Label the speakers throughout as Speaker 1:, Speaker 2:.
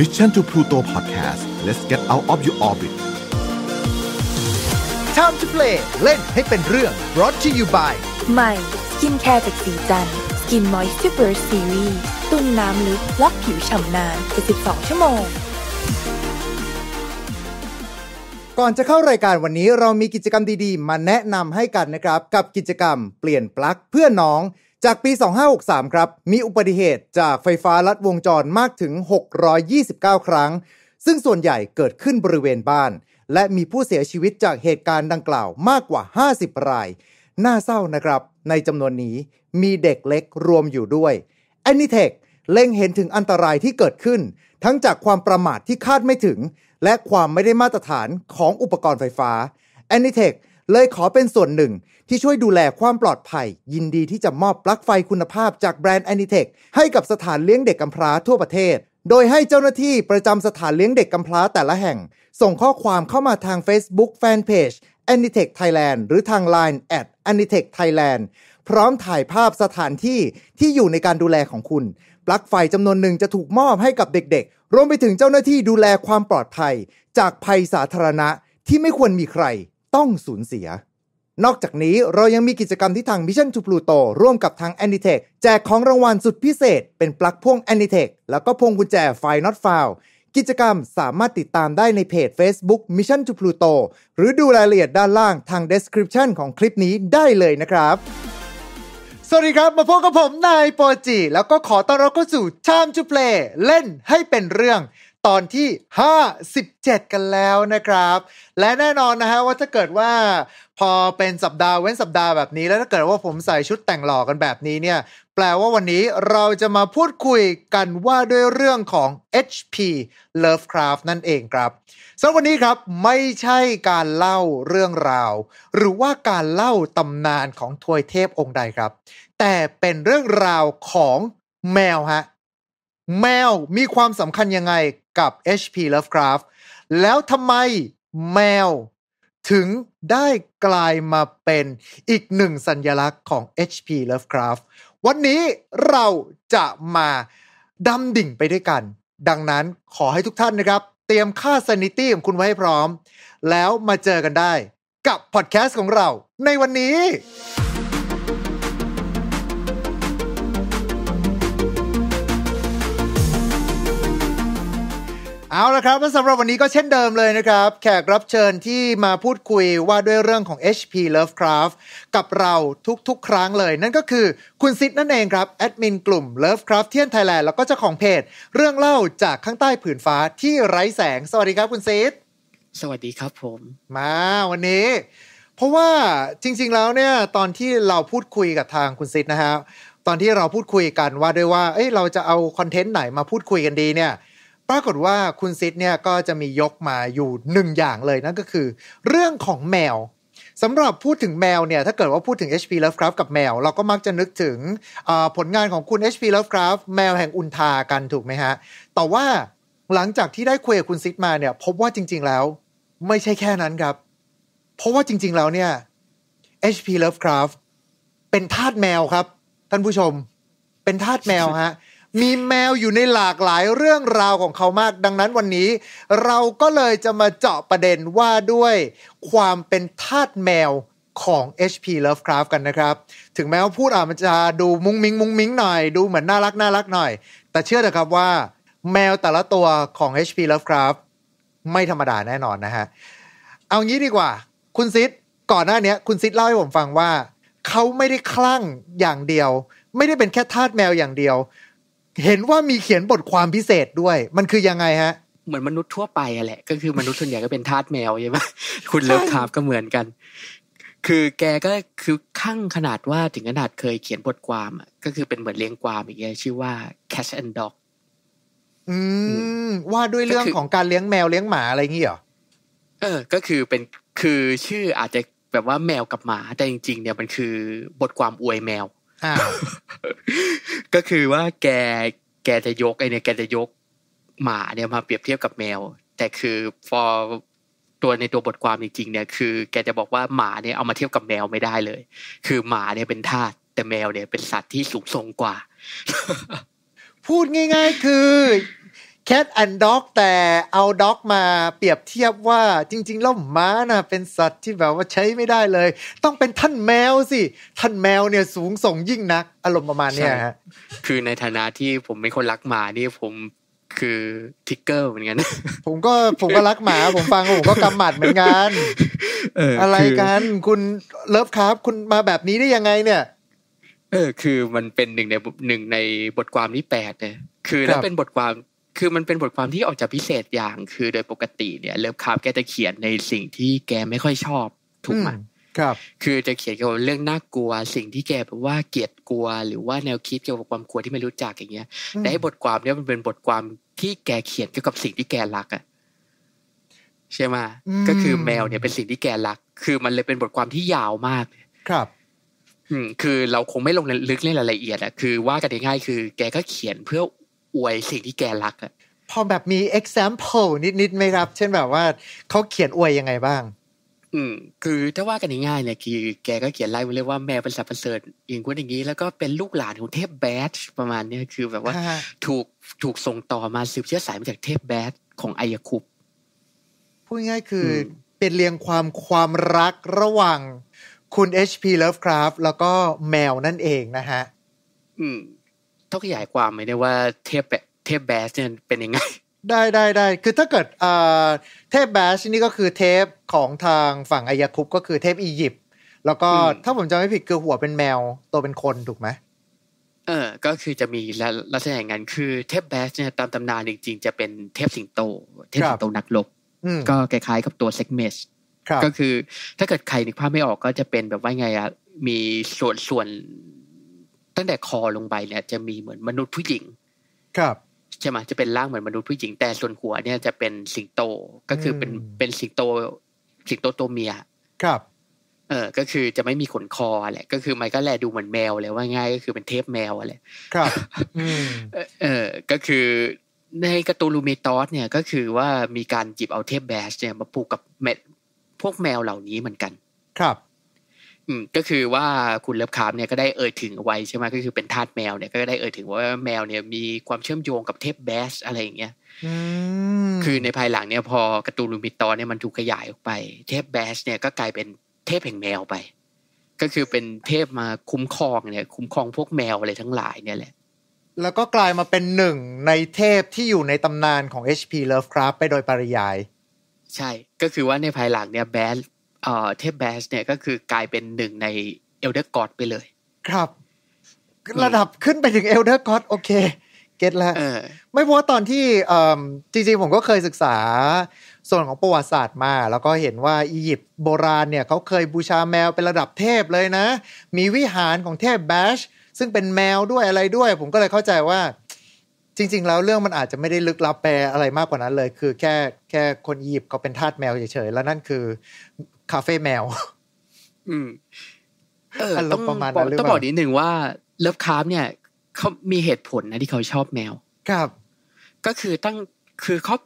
Speaker 1: Mission to Pluto Podcast let's get out of your orbit Time to play เล่นให้เป็นเรื่อง brought to you by ใหม่สกินแคร์จากสีจันสกินมอยส์เปอร์ซีรีส์ตุ้งน้ำลึกล็อกผิวฉ่ำนาน72 ชั่วโมง ก่อนจะเข้ารายการวันนี้เรามีกิจกรรมดีๆ มาแนะนำให้กันนะครับกับกิจกรรมเปลี่ยนปลั๊กเพื่อน้องจากปี 2563 ครับ มีอุบัติเหตุจากไฟฟ้าลัดวงจรมากถึง 629 ครั้ง ซึ่งส่วนใหญ่เกิดขึ้นบริเวณบ้าน และมีผู้เสียชีวิตจากเหตุการณ์ดังกล่าวมากกว่า 50ราย น่าเศร้านะครับในจำนวนนี้มีเด็กเล็กรวมอยู่ด้วย a n y t e c h เล็งเห็นถึงอันตรายที่เกิดขึ้น ทั้งจากความประมาทที่คาดไม่ถึงและความไม่ได้มาตรฐานของอุปกรณ์ไฟฟ้า a n y t e c h เลยขอเป็นส่วนหนึ่งที่ช่วยดูแลความปลอดภัยยินดีที่จะมอบปลั๊กไฟคุณภาพจากแบรนด์ Anitech ให้กับสถานเลี้ยงเด็กกำพร้าทั่วประเทศ โดยให้เจ้าหน้าที่ประจำสถานเลี้ยงเด็กกำพร้าแต่ละแห่ง ส่งข้อความเข้ามาทาง Facebook Fanpage Anitech Thailand หรือทาง Line a n i t e c h Thailand พร้อมถ่ายภาพสถานที่ที่อยู่ในการดูแลของคุณ ปลั๊กไฟจำนวนหนึ่งจะถูกมอบให้กับเด็ก ๆ รวมไปถึงเจ้าหน้าที่ดูแลความปลอดภัย จากภัยสาธารณะที่ไม่ควรมีใคร ต้องสูญเสียนอกจากนี้เรายังมีกิจกรรมที่ทาง Mission to Pluto ร่วมกับทาง a n i t e c แจกของรางวัลสุดพิเศษเป็นปลั๊กพ่วง a n i t e c แล้วก็พวงกุญแจไฟ Not Found กิจกรรมสามารถติดตามได้ในเพจ Facebook Mission to Pluto หรือดูรายละเอียดด้านล่างทาง Description ของคลิปนี้ได้เลยนะครับ สวัสดีครับ มาพบกับผม นายโปจิแล้วก็ขอต้อนรับเข้าสู่ Time to Play เล่นให้เป็นเรื่อง ตอนที่ 57 กันแล้วนะครับ และแน่นอนนะฮะว่าถ้าเกิดว่าพอเป็นสัปดาห์เว้นสัปดาห์แบบนี้แล้วถ้าเกิดว่าผมใส่ชุดแต่งหล่อกันแบบนี้เนี่ยแปลว่าวันนี้เราจะมาพูดคุยกันว่าด้วยเรื่องของ HP Lovecraft นั่นเองครับสำหรับวันนี้ครับ ไม่ใช่การเล่าเรื่องราว หรือว่าการเล่าตำนานของทวยเทพองค์ใดครับ แต่เป็นเรื่องราวของแมวฮะแมวมีความสำคัญยังไงกับ HP Lovecraft แล้วทำไมแมวถึงได้กลายมาเป็นอีกหนึ่งสัญญลักษณ์ของ HP Lovecraft วันนี้เราจะมาดำดิ่งไปด้วยกัน ดังนั้นขอให้ทุกท่านนะครับเตรียมค่า s นิตี้ของคุณไว้ให้พร้อม แล้วมาเจอกันได้กับพอดแคสต์ของเราในวันนี้เอาละครับสำหรับวันนี้ก็เช่นเดิมเลยนะครับแขกรับเชิญที่มาพูดคุยว่าด้วยเรื่องของ HP Lovecraft กับเราทุกๆครั้งเลยนั่นก็คือคุณซิดนั่นเองครับ แอดมินกลุ่ม Lovecraft เที่ยนไทยแลนด์แล้วก็เจ้าของเพจเรื่องเล่าจากข้างใต้ผืนฟ้าที่ไร้แสง สวัสดีครับคุณซิดสวัสดีครับผม มาวันนี้ เพราะว่าจริง ๆแล้วเนี่ยตอนที่เราพูดคุยกับทางคุณซิดนะฮะตอนที่เราพูดคุยกันว่าด้วยว่าเอ้ยเราจะเอาคอนเทนต์ไหนมาพูดคุยกันดีเนี่ยปรากฏว่าคุณซิดเนี่ยก็จะมียกมาอยู่หนึ่งอย่างเลยนั่นก็คือ เรื่องของแมวสำหรับพูดถึงแมวเนี่ย ถ้าเกิดว่าพูดถึง HP Lovecraft กับแมว เราก็มักจะนึกถึงผลงานของคุณ HP Lovecraft แมวแห่งอุนทากันถูกไหมฮะ แต่ว่าหลังจากที่ได้คุยกับคุณซิดมาเนี่ยพบว่าจริงๆแล้ว ไม่ใช่แค่นั้นครับเพราะว่าจริง ๆแล้วเนี่ย HP Lovecraft เป็นทาสแมวครับท่านผู้ชม เป็นทาสแมวฮะมีแมวอยู่ในหลากหลายเรื่องราวของเขามาก ดังนั้นวันนี้ เราก็เลยจะมาเจาะประเด็นว่าด้วยความเป็นทาสแมวของ HP Lovecraft กันนะครับ ถึงแม้ว่าพูดอ่จมันจะดูมุ้งมิ้งมุ้งมิ้งหน่อย ดูเหมือนน่ารักน่ารักหน่อย แต่เชื่อเถอะครับว่า แมวแต่ละตัวของ HP Lovecraft ไม่ธรรมดาแน่นอนนะฮะ เอางี้ดีกว่า คุณซิดก่อนหน้านี้คุณซิดเล่าให้ผมฟังว่าเขาไม่ได้คลั่งอย่างเดียว ไม่ได้เป็นแค่ทาสแมวอย่างเดียวเห็นว่ามีเขียน
Speaker 2: บทความพิเศษด้วย มันคือยังไงฮะ เหมือนมนุษย์ทั่วไปอะแหละ ก็คือมนุษย์ส่วนใหญ่ก็เป็นทาสแมวใช่ไหมคุณเลิฟคาร์ฟก็เหมือนกัน คือแกก็คือขั้งขนาดว่าถึงขนาดเคยเขียนบทความอ่ะก็คือเป็นเหมือนเลี้ยงความอย่างเงี้ยชื่อว่า Catch and Dog
Speaker 1: อืมว่าด้วยเรื่องของการเลี้ยงแมวเลี้ยงหมาอะไรอย่างเงี้ยหรอ
Speaker 2: เออ ก็คือเป็นคือชื่ออาจจะแบบว่าแมวกับหมา แต่จริง ๆ เนี่ยมันคือบทความอวยแมวก็คือว่าแกแกจะยกไอเนี่ยแกจะยกหมาเนี่ยมาเปรียบเทียบกับแมว แต่คือพอตัวในตัวบทความจริงๆเนี่ย คือแกจะบอกว่าหมาเนี่ยเอามาเทียบกับแมวไม่ได้เลย คือหมาเนี่ยเป็นทาสแต่แมวเนี่ยเป็นสัตว์ที่สูงส่งกว่า
Speaker 1: พูดง่าย ๆ คือแคทแอนด์ด็อกแต่เอาด็อกมาเปรียบเทียบว่าจริงๆแล้วม้านะเป็นสัตว์ที่แบบว่าใช้ไม่ได้เลย ต้องเป็นท่านแมวสิ ท่านแมวเนี่ย สูง ส่ง ยิ่งนักอารมณ์ประมาณเนี้ยฮะ
Speaker 2: คือในฐานะที่ผมเป็นคนรักหมานี่ผมคือ ทิกเกอร์เหมือนกัน
Speaker 1: ผมก็ผมก็รักหมา ผมฟังผมก็กำหมัดเหมือนกันอะไรกัน คุณ เลิฟครับคุณมาแบบนี้ได้ยังไง
Speaker 2: เนี่ย เออ คือมันเป็นหนึ่งในหนึ่งในบทความที่แปดเนี่ยคือแล้วเป็นบทความคือมันเป็นบทความที่ออกจากพิเศษอย่างคือโดยปกติเนี่ยเลิฟคาร์ฟแกจะเขียนในสิ่งที่แกไม่ค่อยชอบถูกไหมครับ คือจะเขียนเกี่ยวกับเรื่องน่ากลัว สิ่งที่แกแบบว่าเกลียดกลัว หรือว่าแนวคิดเกี่ยวกับความกลัวที่ไม่รู้จักอย่างเงี้ยแต่ให้บทความเนี้ยมันเป็นบทความที่แกเขียนเกี่ยวกับสิ่งที่แกรักอ่ะใช่ไหมก็คือแมวเนี่ยเป็นสิ่งที่แกรักคือมันเลยเป็นบทความที่ยาวมาก ครับ อืมคือเราคงไม่ลงลึกในรายละเอียดอะคือว่ากันง่ายๆคือแกก็เขียนเพื่ออวยสิ่งที่แกรักอะ
Speaker 1: พอแบบมี example นิดๆไหมครับ เช่นแบบว่า เขาเขียนอวยยังไงบ้าง
Speaker 2: อืม คือถ้าว่ากันง่ายๆเนี่ยคือแกก็เขียนไล่มาเรียกว่าแมวเป็นสัตว์ประเสริฐอย่างกูอย่างนี้ แล้วก็เป็นลูกหลานของเทพแบทประมาณเนี้ยคือแบบว่า ถูกถูกส่งต่อมาสืบเชื้อสายมาจากเทพแบทของไอยาคุป
Speaker 1: พูดง่ายคือเป็นเรียงความความรักระหว่างคุณ HP Lovecraft แล้วก็แมวนั่นเองนะฮะอืม
Speaker 2: ้องขยายความไหมเนี่ยว่าเทพเทพแบสเนี่ยเป็นยังไง
Speaker 1: ได้ได้ได้คือถ้าเกิดเทพแบสนี่ก็คือเทพของทางฝั่งอายาคุปก็คือเทพอียิปต์แล้วก็ถ้าผมจำไม่ผิดคือหัวเป็นแม
Speaker 2: วตัวเป็นคนถูกไหมเออก็คือจะมีลักษณะอย่างนั้นคือเทพแบสเนี่ยตามตำนานจริงๆ จะเป็นเทพสิงโต เทพสิงโตนักลบก็คล้ายๆ กับตัวเซ็กเมชก็คือถ้าเกิดใครนึกภาพไม่ออกก็จะเป็นแบบว่าไงอะมีส่วนส่วนตั้งแต่คอลงไปเนี่ยจะมีเหมือนมนุษย์ผู้หญิง ครับใช่ไหมจะเป็นร่างเหมือนมนุษย์ผู้หญิง แต่ส่วนหัวเนี่ยจะเป็นสิงโตก็คือเป็นเป็นสิงโตสิงโตตัวเมีย ครับ เออก็คือจะไม่มีขนคอแหละ ก็คือมันก็แลดูเหมือนแมวเลยว่าง่ายก็คือเป็นเทพแมวอะไรครับเออก็คือในกระตูลูเมตอสเนี่ยก็คือว่ามีการจิบเอาเทพแบสเนี่ย มาผูกกับแมพวกแมวเหล่านี้เหมือนกันครับอืมก็คือว่าคุณเลฟคาร์มเนี่ยก็ได้เอ่ยถึงไว้ใช่ไหมก็คือเป็นทาสแมวเนี่ยก็ได้เอ่ยถึงว่าแมวเนี่ยมีความเชื่อมโยงกับเทพแบสอะไรอย่างเงี้ยคือในภายหลังเนี่ยพอกระตูลูมิตอเนี่ยมันถูกขยายออกไป เทพแบสเนี่ยก็กลายเป็นเทพแห่งแมวไป ก็คือเป็นเทพมาคุ้มครองเนี่ย คุ้มครองพวกแมวอะไรทั้งหลายเนี่ยแหละ
Speaker 1: แล้วก็กลายมาเป็นหนึ่งในเทพที่อยู่ในตำนานของ HP Lovecraft ไปโดยปริยาย
Speaker 2: ใช่ก็คือว่าในภายหลังเนี่ยแบสเทพแบสเนี่ยก็คือกลายเป็นหนึ่งในเอลเดอร์กอดไปเลย
Speaker 1: ครับ ระดับขึ้นไปถึงเอลเดอร์กอดโอเค เก็ตแล้วไม่เพราะตอนที่จริงๆผมก็เคยศึกษา ส่วนของประวัติศาสตร์มา แล้วก็เห็นว่าอียิปต์โบราณเนี่ยเขาเคยบูชาแมวเป็นระดับเทพเลยนะ มีวิหารของเทพแบชซึ่งเป็นแมวด้วยอะไรด้วย ผมก็เลยเข้าใจว่า จริง ๆ แล้วเรื่องมันอาจจะไม่ได้ลึกลับแปลอะไรมากกว่านั้นเลย คือแค่แค่คนอียิปต์เขาเป็นทาสแมวเฉยๆแล้ว
Speaker 2: นั่นคือคาเฟ่แมว
Speaker 3: อืมเออต้องประมาณนั้นต้องบอก นิ
Speaker 2: ดหนึ่งว่า เลิฟคาร์ฟเนี่ย เขามี เหตุผล นะ ที่เขาชอบ แมว ครับ ก็คือ ตั้ง คือ ครอบ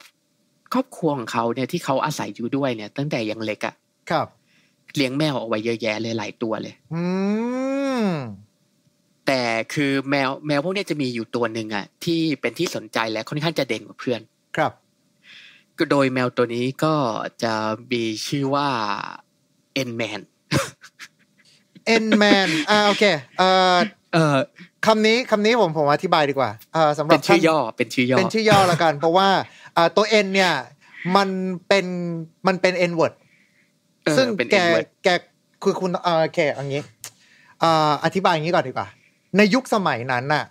Speaker 2: ครอบครัว ของเขาเนี่ย ที่เขาอาศัย อยู่ ด้วย เนี่ย ตั้งแต่ ยัง เล็กอะ่ะ ครับ เลี้ยง แมวเอาไว้เยอะแยะเลยหลายตัว เลย อืม แต่ คือ แมว แมว พวกนี้จะ มี อยู่ ตัวหนึ่งอ่ะ ที่ เป็น ที่ สนใจและ ค่อนข้าง จะ เด่น กว่า เพื่อน ครับโดยแมวตัวนี้ก็จะมีชื่อว่าเอ็นแมนเอ็นแมนอ่าโอ
Speaker 1: เค เอ่อ เอ่อคำนี้คำนี้ผมผมอธิบายดีกว่าเอ่อสำหรับเป็นชื่อย
Speaker 2: ่อ เป็นชื่อย่อ เป็นชื่อย
Speaker 1: ่อละกัน เพราะว่า อ่าตัวเอ็นเนี่ยมันเป็นมันเป็นเอ็นเวิร์ดซึ่งแกแกคือคุณเอ่อแกอย่างนี้ อ่าอธิบายอย่างนี้ก่อนดีกว่า ในยุคสมัยนั้นน่ะ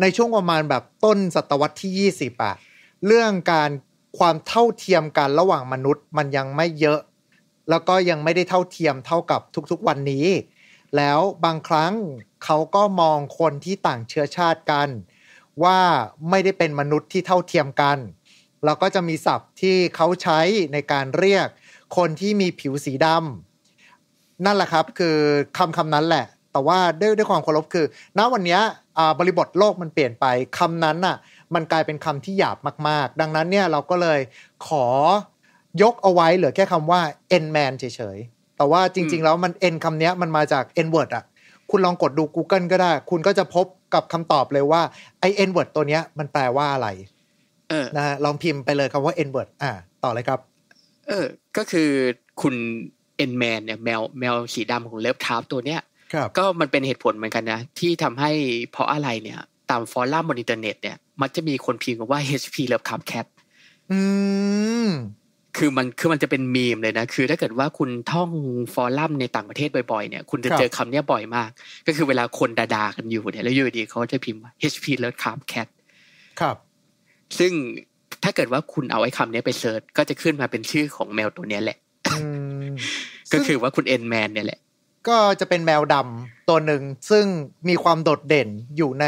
Speaker 1: ในช่วงประมาณแบบต้นศตวรรษที่ยี่สิบอะเรื่องการความเท่าเทียมกันระหว่างมนุษย์มันยังไม่เยอะ แล้วก็ยังไม่ได้เท่าเทียมเท่ากับทุกๆวันนี้ แล้วบางครั้งเขาก็มองคนที่ต่างเชื้อชาติกัน ว่าไม่ได้เป็นมนุษย์ที่เท่าเทียมกัน แล้วก็จะมีศัพท์ที่เขาใช้ในการเรียกคนที่มีผิวสีดำนั่นแหละครับคือคำคำนั้นแหละ แต่ว่าด้วยด้วยความเคารพคือ ณวันนี้บริบทโลกมันเปลี่ยนไปคำนั้นน่ะมันกลายเป็นคำที่หยาบมากๆ ดังนั้นเนี่ยเราก็เลยขอยกเอาไว้เหลือแค่คำว่า n man เฉยๆ แต่ว่าจริง ๆ แล้ว มัน n คำนี้มันมาจาก n word อะ คุณลองกดดู Google ก็ได้ คุณก็จะพบกับคำตอบเลยว่า ไอ n word ตัวเนี้ยมันแปลว่าอะไรนะฮะ ลองพิมพ์ไปเลยคำว่า n word อ่า ต่อเลยครับ
Speaker 2: เออ ก็คือคุณเอ็นแมนเนี่ยแมวแมวสีดำของเล็บทาร์ฟตัวเนี้ย ก็มันเป็นเหตุผลเหมือนกันนะ ที่ทำให้เพราะอะไรเนี่ยตามฟอรั่มบนอินเทอร์เน็ตเนี่ยมันจะมีคนพิมพ์ว่า HP Love c ั p Cat
Speaker 3: อืม
Speaker 2: คือมันคือมันจะเป็นมีมเลยนะ คือถ้าเกิดว่าคุณท่องฟอรัมในต่างประเทศบ่อยๆเนี่ย คุณจะเจอคำนี้บ่อยมาก ก็คือเวลาคนด่าๆกันอยู่เนี่ย แล้วอยู่ดีเขาจะพิมพ์ว่า HP Love c ั p Cat ครับ ซึ่งถ้าเกิดว่าคุณเอาไอ้คำนี้ไปเซิร์ช ก็จะขึ้นมาเป็นชื่อของแมวตัวนี้แหละ ก็คือว่าคุณเอ็นแมนเนี่ยแหละ
Speaker 1: ก็จะเป็นแมวดำตัวหนึ่ง ซึ่งมีความโดดเด่นอยู่ใน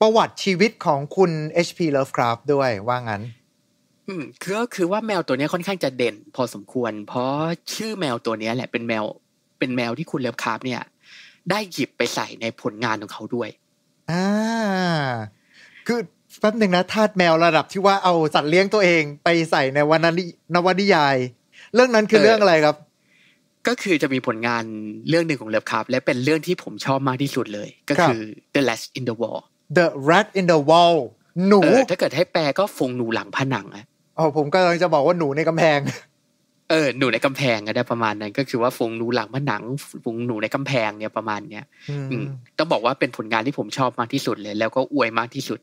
Speaker 1: ประวัติชีวิตของคุณ HP
Speaker 2: Lovecraft ด้วยว่างั้นอืมก็คือว่าแมวตัวนี้ค่อนข้างจะเด่นพอสมควร เพราะชื่อแมวตัวนี้แหละเป็นแมว เป็นแมวที่คุณเลฟคราฟเนี่ย ได้หยิบไปใส่ในผลงานของเขาด้วย
Speaker 1: อ่า คือแป๊บหนึ่งนะ ทาสแมวระดับที่ว่าเอาสัตว์เลี้ยงตัวเองไปใส่ในวรรณนิยาย เรื่องนั้นคือเรื่องอะไร
Speaker 2: ครับ ก็คือจะมีผลงานเรื่องหนึ่งของเลฟคราฟและเป็นเรื่องที่ผมชอบมากที่สุดเลย ก็คือ The Last in the Wall
Speaker 1: The Rat in the Wall หนู ถ
Speaker 2: ้าเกิดให้แปลก็ฝูงหนูหลังผนังอะอ๋อผมก็จะบอกว่าหนูในกำแพงเออหนูในกำแพงก็ได้ประมาณนั้นก็คือว่าฝูงหนูหลังผนังฝูงหนูในกำแพงเนี่ยประมาณเนี้ยอืต้องบอกว่าเป็นผลงานที่ผมชอบมากที่สุดเลย แล้วก็อวยมากที่สุด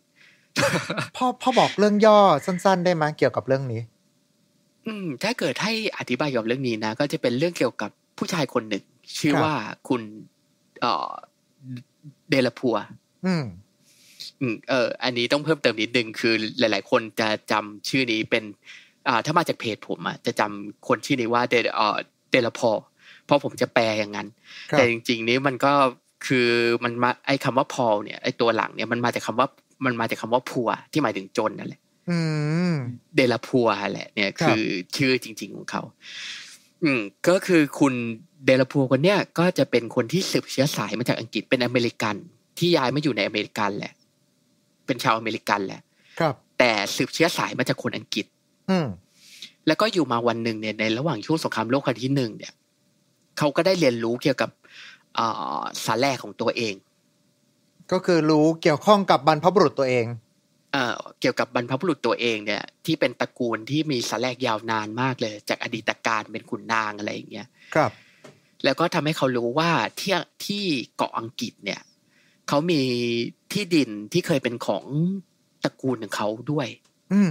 Speaker 2: พ่
Speaker 1: อพ่อบอกเรื่องย่อสั้นๆได้ไหมเกี่ยวกับเรื่องนี้
Speaker 2: อืม ถ้าเกิดให้อธิบายกยอมับเรื่องนี้นะก็จะเป็นเรื่องเกี่ยวกับผู้ชายคนหนึ่ง ชื่อว่าคุณเออเดลพัว อืมเอออันนี้ต้องเพิ่มเติมนิดนึงคือหลาย ๆ คนจะจำชื่อนี้เป็น อ่าถ้ามาจากเพจผมอ่ะจะจำคนชื่อนี้ว่าเดอเดลพอเพราะผมจะแปลอย่างนั้น แต่จริง ๆ นี้มันก็ คือมันมาไอ้คาว่าพอเนี่ยไอ้ตัวหลัง เนี่ยมันมาจากคาว่ามันมาจากคาว่าพัว ที่หมายถึงจนนั่นแหละเดลพัวแหละ เนี่ยคือชื่อจริง ๆของเขา อืมก็คือคุณเดลพัวคนเนี้ยก็จะเป็นคนที่สืบเชื้อสายมาจากอังกฤษเป็นอเมริกันที่ย้ายมาอยู่ในอเมริกันแหละเป็นชาวอเมริกันแหละ ครับ แต่สืบเชื้อสายมาจากคนอังกฤษ อืแล้วก็อยู่มาวันหนึ่งเนี่ย ในระหว่างช่วงสงครามโลกครั้งที่หนึ่งเนี่ย เขาก็ได้เรียนรู้เกี่ยวกับสาแรกของตัวเอง ก็คือรู้เกี่ยวข้องกับบรรพบุรุษตัวเองเออเกี่ยวกับบรรพบุรุษตัวเองเนี่ยที่เป็นตระกูลที่มีสาแรกยาวนานมากเลย จากอดีตการเป็นขุนนางอะไรอย่างเงี้ย ครับ แล้วก็ทำให้เขารู้ว่าที่ที่เกาะอังกฤษเนี่ยเขามีที่ดินที่เคยเป็นของตระกูลของเขาด้วย อื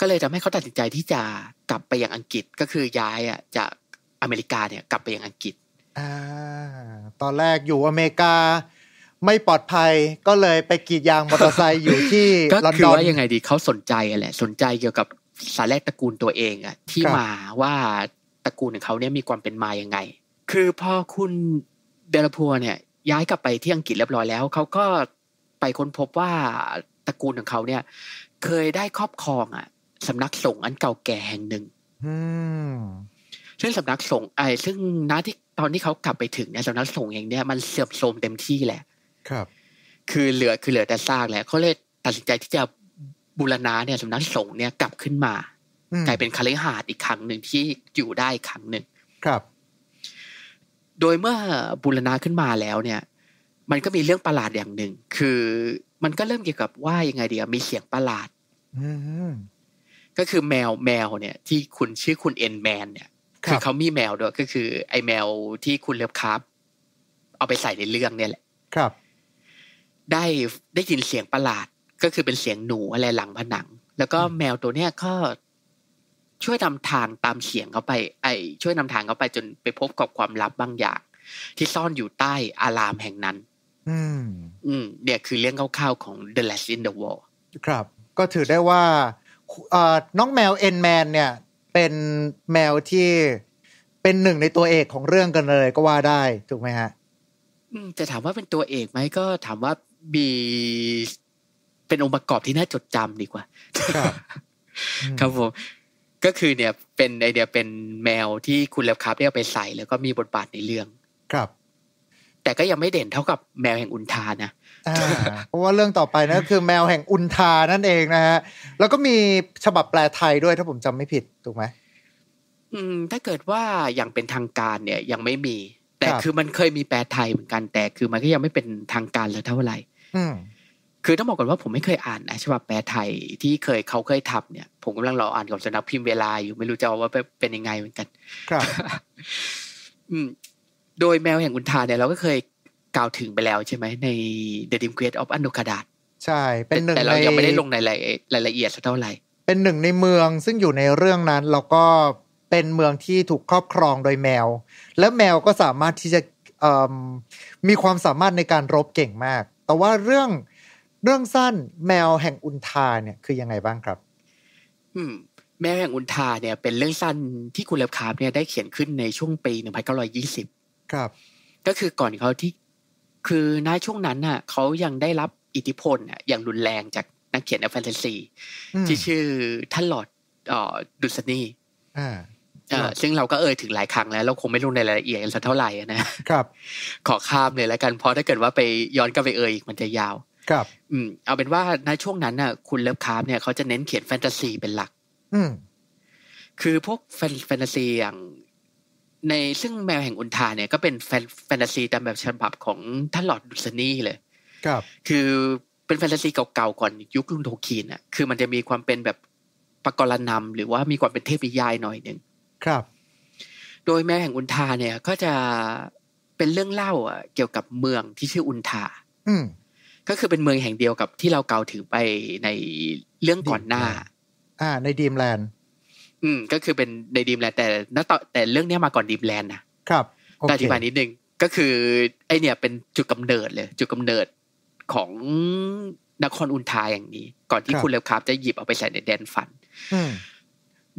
Speaker 2: ก็เลยทำให้เขาตัดสินใจที่จะกลับไปยังอังกฤษก็คือย้ายอ่ะจากอเมริกาเนี่ย กลับไปยังอังกฤษอ
Speaker 1: ตอนแรกอยู่อเมริกา ไม่ปลอดภัย ก็เลยไปกีดยางมอเตอร์ไซค์อยู่ที่ลอนดอนก็คือว่ายัง
Speaker 2: ไงดี เขาสนใจแหละ สนใจเกี่ยวกับสายแรกตระกูลตัวเองอ่ะ ที่มาว่าตระกูลของเขาเนี่ยมีความเป็นมาอย่างไง คือพอคุณเดลพัวเนี่ยย้ายกลับไปที่อังกฤษเรียบร้อยแล้วเขาก็ไปค้นพบว่าตระกูลของเขาเนี่ย เคยได้ครอบครองอ่ะสำนักสงฆ์อันเก่าแก่แห่งหนึ่งซึ่งสำนักสงฆ์ไอ้ซึ่งนาที่ตอนที่เขากลับไปถึงเนี่ยสำนักสงฆ์อห่งเนี้ยมันเสื่อมโทรมเต็มที่แหละครับ คือเหลือคือเหลือแต่ซากแหละเขาเลยตัดสินใจที่จะบูรณะเนี่ยสำนักสงฆ์เนี่ยกลับขึ้นมากลายเป็นคาลิฮาดอีกครั้งหนึ่งที่อยู่ได้ครั้งหนึ่งครับโดยเมื่อบูรณาขึ้นมาแล้วเนี่ย มันก็มีเรื่องประหลาดอย่างหนึ่ง คือมันก็เริ่มเกี่ยวกับว่ายังไงดีมีเสียงประหลาดก็คือแมวแมวเนี่ยที่คุณชื่อคุณเอ็นแมน เนี่ยคือเขามีแมวด้วย ก็คือไอแมวที่คุณเล็บครับ เอาไปใส่ในเรื่องเนี่ยแหละ ครับ ได้ได้ยินเสียงประหลาดก็คือเป็นเสียงหนูอะไรหลังผนัง แล้วก็แมวตัวเนี้ยก็ช่วยนำทางตามเขียงเขาไป ไอช่วยนำทางเขาไปจนไปพบกับความลับบางอย่าง ที่ซ่อนอยู่ใต้อารามแห่งนั้น อืม อืมเดี๋ยคือเรื่องคร่าวๆของ The Last in the w a l l คร
Speaker 1: ับ ก็ถือได้ว่าน้องแมวเอ็นแมนเนี่ย เป็นแมวที่เป็นหนึ่งในตัวเอกของเรื่องกันเลยก็ว่าได้ถูกไหมฮะ
Speaker 2: จะถามว่าเป็นตัวเอกไหมก็ถามว่าบีเป็นองค์ประกอบที่น่าจดจำดีกว่า ครับครับผมก็คือเนี่ยเป็นไอเดียเป็นแมวที่คุณเล็บครับได้เอาไปใส่แล้วก็มีบทบาทในเรื่อง ครับ แต่ก็ยังไม่เด่นเท่ากับแมวแห่งอุนทานะ
Speaker 1: เพราะว่าเรื่องต่อไปนั่นคือแมวแห่งอุนทานั่นเองนะฮะแล้วก็มีฉบับแปลไทยด้วยถ้าผมจำไม่ผิดถูกไหม
Speaker 2: อืม ถ้าเกิดว่าอย่างเป็นทางการเนี่ยยังไม่มี แต่คือมันเคยมีแปลไทยเหมือนกัน แต่คือมันก็ยังไม่เป็นทางการเลยเท่าไหร่คือต้องบอกก่อนว่าผมไม่เคยอ่านนะฉบับแปลไทย ที่เคยเขาเคยทำเนี่ย ผมกำลังรออ่านกับสำนักพิมพ์เวลาอยู่ ไม่รู้จะว่าเป็นยังไงเหมือนกัน ครับ อืมโดยแมวแห่งอุนทาเนี่ย เราก็เคยกล่าวถึงไปแล้วใช่ไหมใน The Dim Quest of a n u k a d a t
Speaker 1: ใช่ เป็นหนึ่งแต่เรายังไม่ได้ลงใน
Speaker 2: รายละเอียดสักเท่าไหร่
Speaker 1: เป็นหนึ่งในเมือง ซึ่งอยู่ในเรื่องนั้นแล้วก็เป็นเมืองที่ถูกครอบครองโดยแมว และแมวก็สามารถที่จะมีความสามารถในการรบเก่งมากแต่ว่าเรื่องเรื่องสั้นแมวแห่งอุนทาเนี่ยคือยังไงบ้างครับ
Speaker 2: อืมแมวแห่งอุนทาเนี่ย เป็นเรื่องสั้นที่คุณเลฟคาร์เนี่ยได้เขียนขึ้นในช่วงปีหนึ่งพันเก้าร้อยยี่สิบครับ ก็คือก่อนเขาที่คือในช่วงนั้นน่ะเขายังได้รับอิทธิพลอ่อย่างรุนแรงจากนักเขียนแฟนตาซี ที่ชื่อท่านหลอดออดุสนีอ่าซึ่งเราก็เอ่ยถึงหลายครั้งแล้ว เราคงไม่ลงในรายละเอียดสักเท่าไหร่นะครับขอข้ามเลยแล้วกัน เพราะถ้าเกิดว่าไปย้อนกลับไปเอ่ยอีกมันจะยาวครับ อืม เอาเป็นว่าในช่วงนั้นน่ะ คุณเลิฟคาร์ฟเนี่ย เขาจะเน้นเขียนแฟนตาซีเป็นหลัก อืม คือพวกแฟนตาซีอย่างในซึ่งแมวแห่งอุนทาเนี่ยก็เป็นแฟนตาซีตามแบบฉบับของท่านหลอดดุสนี่เลย ครับ คือเป็นแฟนตาซีเก่าๆก่อน ยุคลุงโทคีนอ่ะ คือมันจะมีความเป็นแบบปกรณนำหรือว่ามีความเป็นเทพนิยายหน่อยหนึ่ง ครับ โดยแมวแห่งอุนทาเนี่ย ก็จะเป็นเรื่องเล่า อ่ะเกี่ยวกับเมืองที่ชื่ออุนทา อืมก็คือเป็นเมืองแห่งเดียวกับที่เราเกาถือไปในเรื่องก่อนหน้า
Speaker 1: อ่า ในดีมแลนด์
Speaker 2: อืม ก็คือเป็นในดีมแลนด์แต่ณตอแต่เรื่องนี้มาก่อนดีมแลนด์นะ ครับแต่อธิบายนิดนึงก็คือ ไอเนี่ยเป็นจุดกำเนิดเลยจุดกำเนิดของนครอุนทาอย่างนี้ ก่อนที่คุณเลฟคาร์จะหยิบเอาไปใส่ในแดนฟัน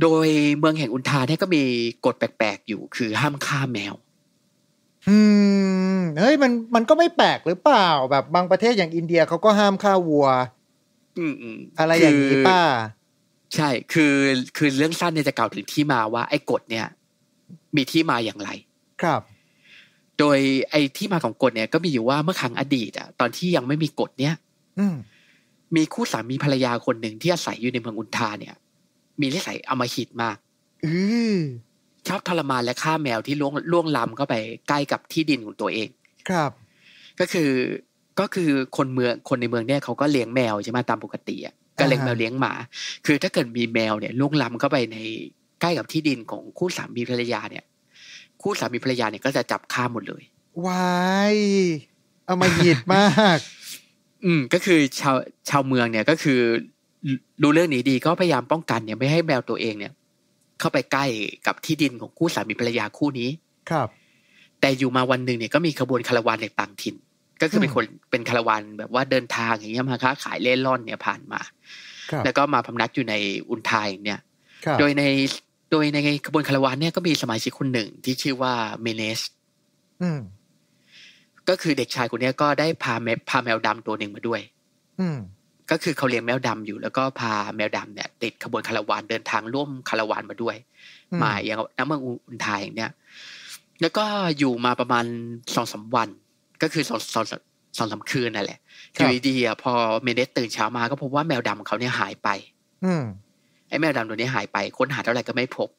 Speaker 2: โดยเมืองแห่งอุนทาเนี่ยก็มีกฎแปลกๆอยู่ คือ ห้ามฆ่าแมว
Speaker 1: อืมเฮ้ยมันมันก็ไม่แปลกหรือเปล่าแบบบางประเทศอย่างอินเดียเขาก็ห้ามฆ่าวัว อืมอื
Speaker 2: มอะไรอย่างนี้ป้าใช่ คือคือเรื่องสั้นเนี่ยจะกล่าวถึงที่มาว่าไอ้กฎเนี่ยมีที่มาอย่างไร ครับ โดยไอ้ที่มาของกฎเนี่ยก็มีอยู่ว่าเมื่อครั้งอดีตอ่ะตอนที่ยังไม่มีกฎเนี่ยมีคู่สามีภรรยาคนหนึ่งที่อาศัยอยู่ในเมืองอุนทาเนี่ย มีนิสัยอมหิตมาก อืชอบทรมานและฆ่าแมวที่ล่วงล่วงล้ำเข้าไปใกล้กับที่ดินของตัวเอง ครับ ก็คือก็คือคนเมืองคนในเมืองเนี่ยเขาก็เลี้ยงแมวใช่ไหมตามปกติอ่ะก็เลี้ยงแมวเลี้ยงหมา คือถ้าเกิดมีแมวเนี่ย ล่วงล้ำเข้าไปในใกล้กับที่ดินของคู่สามีภรรยาเนี่ย คู่สามีภรรยาเนี่ยก็จะจับฆ่าหมดเลยวาย เอามาหิดมาก อืมก็คือชาวชาวเมืองเนี่ยก็คือรู้เรื่องนี้ดีก็พยายามป้องกันเนี่ยไม่ให้แมวตัวเองเนี่ยเข้าไปใกล้กับที่ดินของคู่สามีภรรยาคู่นี้ ครับ แต่อยู่มาวันหนึ่งเนี่ยก็มีขบวนคาราวานจากต่างถิ่น ก็คือเป็นคนเป็นคาราวานแบบว่าเดินทางอย่างเงี้ยมาค้าขายเล่นล่อนเนี่ยผ่านมาแล้วก็มาพำนักอยู่ในอุนทายเนี่ยโดยใน โดยในขบวนคาราวานเนี่ยก็มีสมาชิกคนหนึ่งที่ชื่อว่าเมเนสก็คือเด็กชายคนนี้ก็ได้พาแมพาแมวดำตัวหนึ่งมาด้วย อืก็คือเขาเลี้ยงแมวดำอยู่แล้วก็พาแมวดำเนี่ย ติดขบวนคาราวานเดินทางร่วมคาราวานมาด้วย มาอย่างน้ำเมืองอุนทายเนี่ยแล้วก็อยู่มาประมาณสองสาวัน ก็คือสองสองสองสาคืนนั่นแหละอยู่ดีอ่ะพอเมเดสตื่นเช้ามาก็พบว่าแมวดำเขาเนี่ยหายไป อืไอ้แมวดำตัวนี้หายไปค้นหาเท่าไหร่ก็ไม่พบ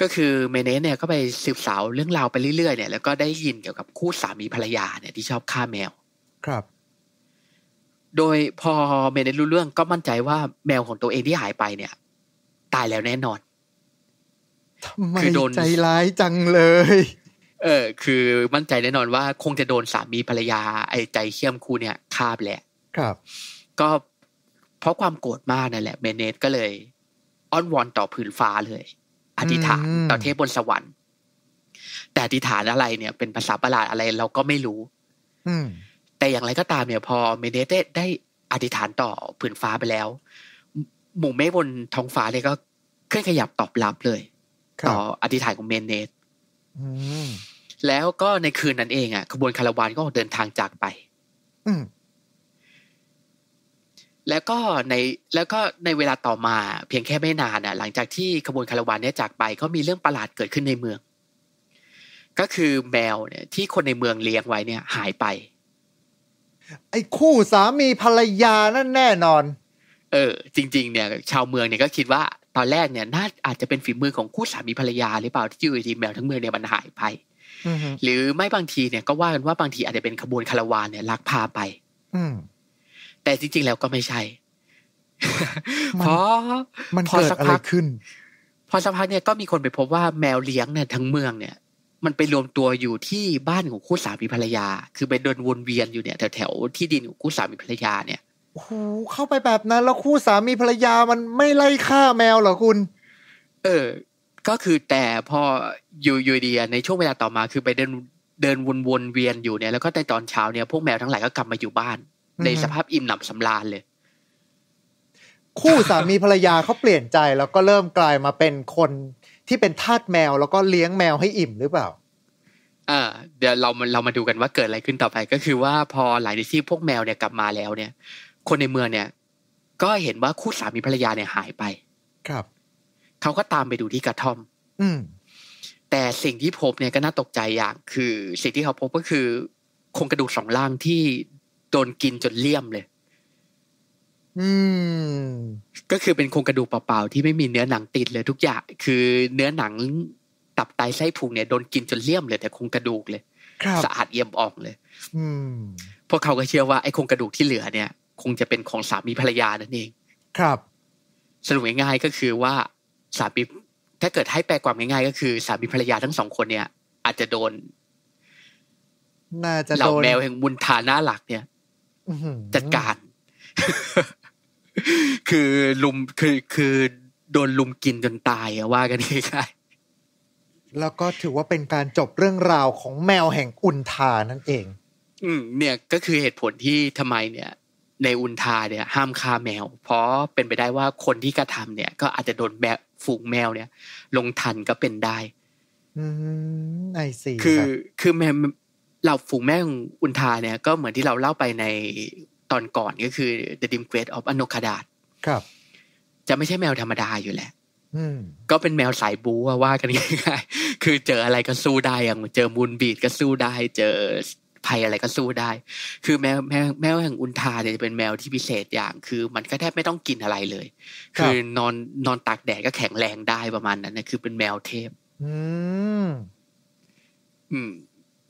Speaker 2: ก็คือเมเนสเนี่ย ก็ไปสืบสาวเรื่องราวไปเรื่อยๆเนี่ย แล้วก็ได้ยินเกี่ยวกับคู่สามีภรรยาเนี่ยที่ชอบฆ่าแมวครับโดยพอเมเนรู้เรื่องก็มั่นใจว่าแมวของตัวเองที่หายไปเนี่ย ตายแล้วแน่นอน
Speaker 1: ทำไมใจร้ายจังเลย
Speaker 2: เออ คือมั่นใจแน่นอนว่า คงจะโดนสามีภรรยา ไอ้ใจเขี้ยมคู่เนี่ยคาบแหละ ครับ ก็เพราะความโกรธมากนั่นแหละ เมเนตก็เลยอ้อนวอนต่อพื้นฟ้าเลย อธิษฐานต่อเทพบนสวรรค์แต่อธิษฐานอะไรเนี่ย เป็นภาษาประหลาดอะไรเราก็ไม่รู้ อืแต่อย่างไรก็ตามเนี่ยพอเมเนเตได้อธิษฐานต่อผืนฟ้าไปแล้ว หมู่เมฆบนท้องฟ้าเลยก็เคลื่อนขยับตอบรับเลยต่ออธิษฐานของเมเนตแล้วก็ในคืนนั้นเองอ่ะ ขบวนคาราวานก็เดินทางจากไปแล้วก็ในแล้วก็ในเวลาต่อมาเพียงแค่ไม่นานอ่ะหลังจากที่ขบวนคาราวานเนี่ยจากไปก็มีเรื่องประหลาดเกิดขึ้นในเมือง ก็คือแมวเนี่ย ที่คนในเมืองเลี้ยงไว้เนี่ย หายไปไอ้คู่สามีภรรยานั่นแน่นอน เออ จริงๆ เนี่ย ชาวเมืองเนี่ยก็คิดว่าตอนแรกเนี่ย น่าอาจจะเป็นฝีมือของคู่สามีภรรยาหรือเปล่าที่อยู่ทีแมวทั้งเมืองเนี่ยมันหายไปหรือไม่บางทีเนี่ย ก็ว่ากันว่าบางทีอาจจะเป็นขบวนคาราวานเนี่ยลักพาไป อืแต่จริงๆแล้วก็ไม่ใช่เพราะมันเกิดอะไรขึ้น พอสักพักเนี่ยก็มีคนไปพบว่าแมวเลี้ยงเนี่ยทั้งเมืองเนี่ยมันไปรวมตัวอยู่ที่บ้านของคู่สามีภรรยา คือไปเดินวนเวียนอยู่เนี่ยแถวแถวที่ดินของคู่สามีภรรยาเนี่ย
Speaker 1: โอ้โห เข้าไปแบบนั้น แล้วคู่สามีภรรยามันไม่ไล่ฆ่าแมวเหรอคุณ
Speaker 2: เออ ก็คือแต่พออยู่อยู่ดีในช่วงเวลาต่อมา คือไปเดินเดินวนวนเวียนอยู่เนี่ย แล้วก็ในตอนเช้าเนี่ย พวกแมวทั้งหลายก็กลับมาอยู่บ้าน ในสภาพอิ่มหนำสำราญเลย
Speaker 1: คู่สามีภรรยาเขาเปลี่ยนใจ แล้วก็เริ่มกลายมาเป็นคนที่เป็นทาสแมวแล้วก็เลี้ยงแมวให้อิ่มหรือเปล่า
Speaker 2: อ่า เดี๋ยวเรามาเรามาดูกันว่าเกิดอะไรขึ้นต่อไป ก็คือว่าพอหลายในที่พวกแมวเนี่ยกลับมาแล้วเนี่ย คนในเมืองเนี่ย ก็เห็นว่าคู่สามีภรรยาเนี่ยหายไป ครับ เขาก็ตามไปดูที่กระท่อม อืมแต่สิ่งที่พบเนี่ยก็น่าตกใจอย่าง คือสิ่งที่เขาพบก็คือโครงกระดูกสองล่างที่โดนกินจนเลี่ยมเลยืมก็คือเป็นโครงกระดูกเปล่าๆ ที่ไม่มีเนื้อหนังติดเลยทุกอย่างคือเนื้อหนังตับไตไส้พุงเนี่ยโดนกินจนเลี่ยมเลยแต่โครงกระดูกเลยสะอาดเอี่ยมอ่องเลย อืมพวกเขาก็เชื่อว่าไอ้โครงกระดูกที่เหลือ เนี่ยคงจะเป็นของสามีภรรยานั่นเอง ครับสรุปง่ายๆ ก็คือว่าสามีถ้าเกิดให้แปลความง่ายๆ ก็คือ สามีภรรยาทั้งสองคนเนี่ย อาจจะโดน น่าจะเหล่าแมวแห่งบุญฐาหน้าหลักเนี่ยจัดการคือลุมคือคือโดนลุมกินจนตายอะว่ากันง่าย
Speaker 1: ๆ แล้วก็ถือว่าเป็นการจบเรื่องราวของแมวแห่งอุนทานั่นเอง
Speaker 2: อืมเนี่ยก็คือเหตุผลที่ทำไมเนี่ย ในอุนทาเนี่ยห้ามฆ่าแมว เพราะเป็นไปได้ว่าคนที่กระทำเนี่ย ก็อาจจะโดนแบบฝูงแมวเนี่ย ลงทันก็เป็นได้ อืมไอซีคือคือแมวเราฝูงแมวอุนทาเนี่ย ก็เหมือนที่เราเล่าไปในอนก่อนก็คือ The Dim Grade of a n o k a d a ครับ จะไม่ใช่แมวธรรมดาอยู่แหละก็เป็นแมวสายบูว่ากันง่ายๆคือเจออะไรก็สู้ได้อย่างเจอมูลบีดก็สู้ได้ เจอภัยอะไรก็สู้ได้ คือแมวแมวแมวแห่งอุนทาเนี่ยจะเป็นแมวที่พิเศษอย่าง คือมันก็แทบไม่ต้องกินอะไรเลย คือนอนนอนตากแดดก็แข็งแรงได้ประมาณนั้นนะคือเป็นแมวเทพ
Speaker 3: อืม
Speaker 2: อืม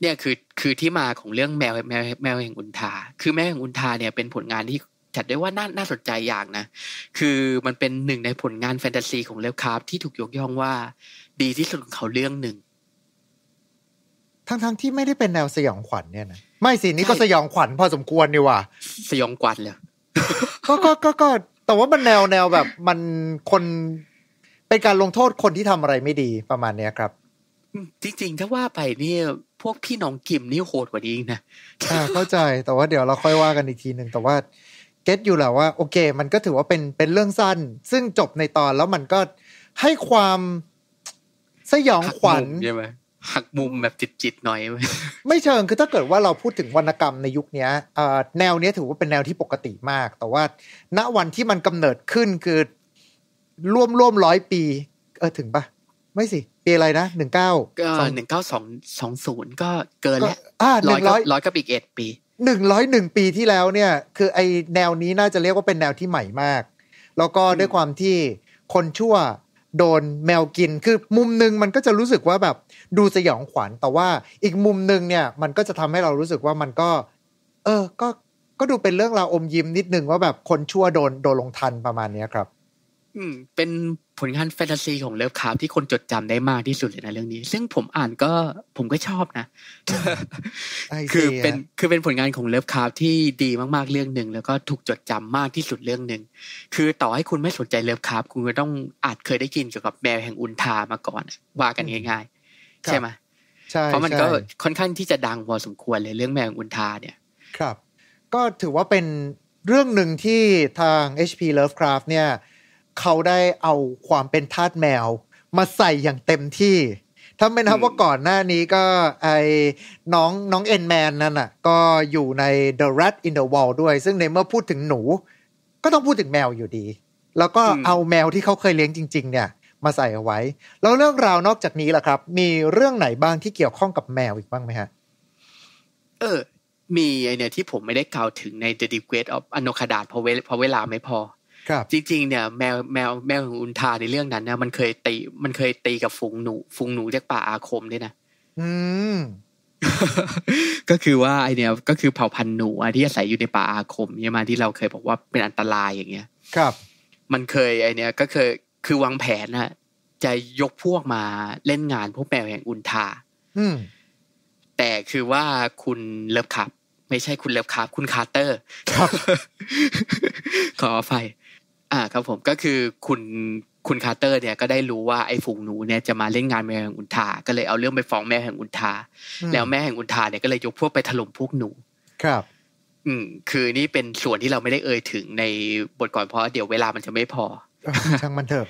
Speaker 2: เนี่ยคือคือที่มาของเรื่องแมวแมวแมวแห่งอุนทา คือแมวแห่งอุนทาเนี่ยเป็นผลงานที่ จัดได้ว่าน่าน่าสนใจอย่างนะ คือมันเป็นหนึ่งในผลงานแฟนตาซีของเลฟคาร์ฟที่ถูกยกย่องว่า ดีที่สุดของเขาเรื่องหนึ่ง
Speaker 1: ทั้งทั้งที่ไม่ได้เป็นแนวสยองขวัญเนี่ยนะไม่สินี่ก็สยองขวัญพอสมควรนี่ว่ะ
Speaker 2: สยองขวัญเลย
Speaker 1: ก็ก็ก็ก็แต่ว่ามันแนวแนวแบบ มันคนเป็นการลงโทษคนที่ทำอะไรไม่ดี
Speaker 2: ประมาณเนี้ยครับจริงๆถ้าว่าไปนี่พวกพี่น้องกิมนี่โหดกว่านี้นะ
Speaker 1: อ่เข้าใจแต่ว่าเดี๋ยวเราค่อยว่ากันอีกทีหนึ่ง แต่ว่าเก็ตอยู่แหละว่าโอเค มันก็ถือว่าเป็นเป็นเรื่องสั้น ซึ่งจบในตอนแล้วมันก็ให้ความสยองขวัญใช
Speaker 2: ่ไหมหักมุมแบบจิตจิตหน่อยไหม
Speaker 1: ไม่เชิงคือถ้าเกิดว่าเราพูดถึงวรรณกรรมในยุคนี้แนวนี้ถือว่าเป็นแนวที่ปกติมาก แต่ว่า ณวันที่มันกำเนิดขึ้นคือร่วมร่วมร้อยปีเออถึงปะไม่ส
Speaker 2: ิปีอะไรนะหนึ่งเก้าหนึ่งเก้าสองสองศูนย์ก็เกินแล้วร้อยร้อยกับอีกเอ็ดปี
Speaker 1: หนึ่งร้อยหนึ่งปีที่แล้วเนี่ย คือไอแนวนี้น่าจะเรียกว่าเป็นแนวที่ใหม่มาก แล้วก็ด้วยความที่คนชั่วโดนแมวกิน คือมุมหนึ่งมันก็จะรู้สึกว่าแบบ ดูสยองขวัญ แต่ว่าอีกมุมหนึ่งเนี่ย มันก็จะทำให้เรารู้สึกว่ามันก็ เออ ก็ก็ดูเป็นเรื่องราวอมยิ้มนิดนึงว่าแบบคนชั่วโดนโดน
Speaker 2: ลงทันประมาณเนี้ยครับ อืม เป็นผลงานแฟนตาซีของเลิฟคาร์ที่คนจดจำได้มากที่สุดเลยนะเรื่องนี้ ซึ่งผมอ่านก็ผมก็ชอบนะ คือเป็นคือเป็นผลงานของเลิฟคาร์ที่ดีมากๆเรื่องหนึ่งแล้วก็ถูกจดจำมากที่สุดเรื่องหนึ่งคือต่อให้คุณไม่สนใจเลิฟคาร์คุณก็ต้องอาจเคยได้กินเกี่ยวกับแมวแห่งอุนทามาก่อนว่ากันง่ายๆใช่ไหมใช่เพราะมันก็ค่อนข้างที่จะดังพอสมควรเลยเรื่องแมวแห่งอุนทาเนี่ย
Speaker 1: ครับ ก็ถือว่าเป็นเรื่องหนึ่งที่ทาง HP Lovecraft เนี่ยเขาได้เอาความเป็นทาสแมวมาใส่อย่างเต็มที่ถ้าไม่นับว่าก่อนหน้านี้ก็ไอ้น้องน้องเอ็นแมนนั่นน่ะก็อยู่ใน The Rat in the Wall ด้วย ซึ่งในเมื่อพูดถึงหนู ก็ต้องพูดถึงแมวอยู่ดี แล้วก็เอาแมวที่เขาเคยเลี้ยงจริง ๆ เนี่ยมาใส่เอาไว้ แล้วเรื่องราวนอกจากนี้ล่ะครับ มีเรื่องไหนบ้างที่เกี่ยวข้องกับแมวอีกบ้างไหมฮะ
Speaker 2: เออ มีไอเนี่ยที่ผมไม่ได้กล่าวถึงใน The d e g r a d e of a n o k a d a เพราะเวลาไม่พอจริงๆเนี่ยแมวแมวแมวของอุนทาในเรื่องนั้นนะมันเคยตีมันเคยตีกับฝูงหนูฝูงหนูจากป่าอาคมด้วยนะอืมก็คือว่าไอเนี่ยก็คือเผ่าพันธุ์หนูที่อาศัยอยู่ในป่าอาคมเนี่ยมาที่เราเคยบอกว่าเป็นอันตรายอย่างเงี้ย ครับ มันเคยไอเนี่ย ก็เคยคือวางแผนนะจะยกพวกมาเล่นงานพวกแมวแห่งอุนทา อืม แต่คือว่าคุณเลิฟคับ ไม่ใช่คุณเลิฟคับคุณคาร์เตอร์ ครับ ขออภัยอ่าครับผมก็คือคุณคุณคาร์เตอร์เนี่ยก็ได้รู้ว่าไอ้ฝูงหนูเนี่ยจะมาเล่นงานแม่แห่งอุนทา ก็เลยเอาเรื่องไปฟ้องแม่แห่งอุนทา แล้วแม่แห่งอุนทาเนี่ยก็เลยยกพวกไปถล่มพวกหนู ครับ อืม คือนี่เป็นส่วนที่เราไม่ได้เอ่ยถึงในบทก่อน เพราะเดี๋ยวเวลามันจะไม่พอ
Speaker 1: ช่างมันเถอะ